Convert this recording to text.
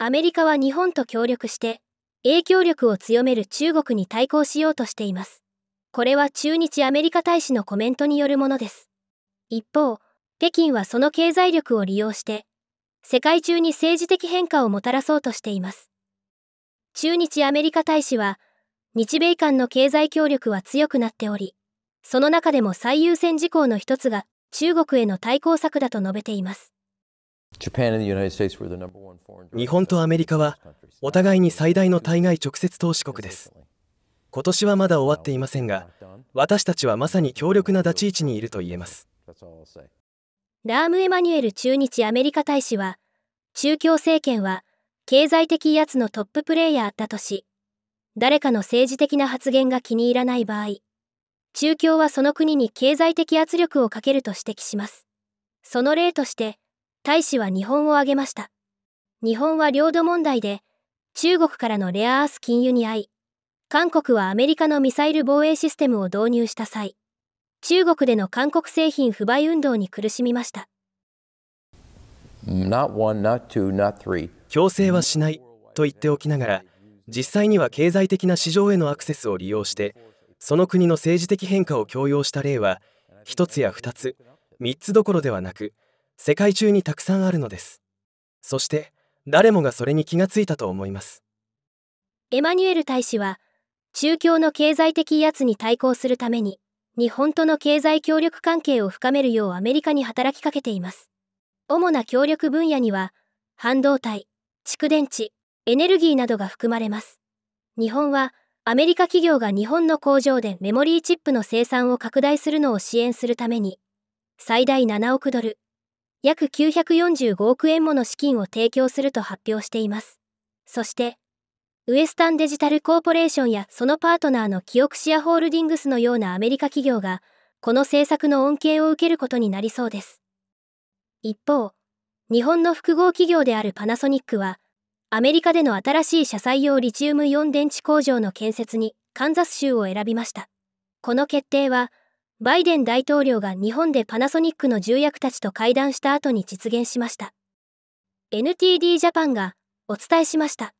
アメリカは日本と協力して影響力を強める中国に対抗しようとしています。これは駐日アメリカ大使のコメントによるものです。一方、北京はその経済力を利用して世界中に政治的変化をもたらそうとしています。中日アメリカ大使は日米間の経済協力は強くなっており、その中でも最優先事項の一つが中国への対抗策だと述べています。日本とアメリカはお互いに最大の対外直接投資国です今年はまだ終わっていませんが私たちはまさに強力な立ち位置にいると言えますラーム・エマニュエル駐日アメリカ大使は中共政権は経済的威圧のトッププレーヤーだとし誰かの政治的な発言が気に入らない場合中共はその国に経済的圧力をかけると指摘しますその例として大使は日本を挙げました。日本は領土問題で、中国からのレアアース禁輸に遭い、韓国はアメリカのミサイル防衛システムを導入した際、中国での韓国製品不買運動に苦しみました。強制はしないと言っておきながら、実際には経済的な市場へのアクセスを利用して、その国の政治的変化を強要した例は、1つや2つ、3つどころではなく、世界中にたくさんあるのですそして誰もがそれに気がついたと思いますエマニュエル大使は中共の経済的威圧に対抗するために日本との経済協力関係を深めるようアメリカに働きかけています主な協力分野には半導体蓄電池エネルギーなどが含まれます日本はアメリカ企業が日本の工場でメモリーチップの生産を拡大するのを支援するために最大7億ドル約945億円もの資金を提供すると発表しています。そして、ウエスタンデジタルコーポレーションやそのパートナーのキオクシアホールディングスのようなアメリカ企業が、この政策の恩恵を受けることになりそうです。一方、日本の複合企業であるパナソニックは、アメリカでの新しい車載用リチウムイオン電池工場の建設にカンザス州を選びました。この決定は、バイデン大統領が日本でパナソニックの重役たちと会談した後に実現しました。NTD ジャパンがお伝えしました。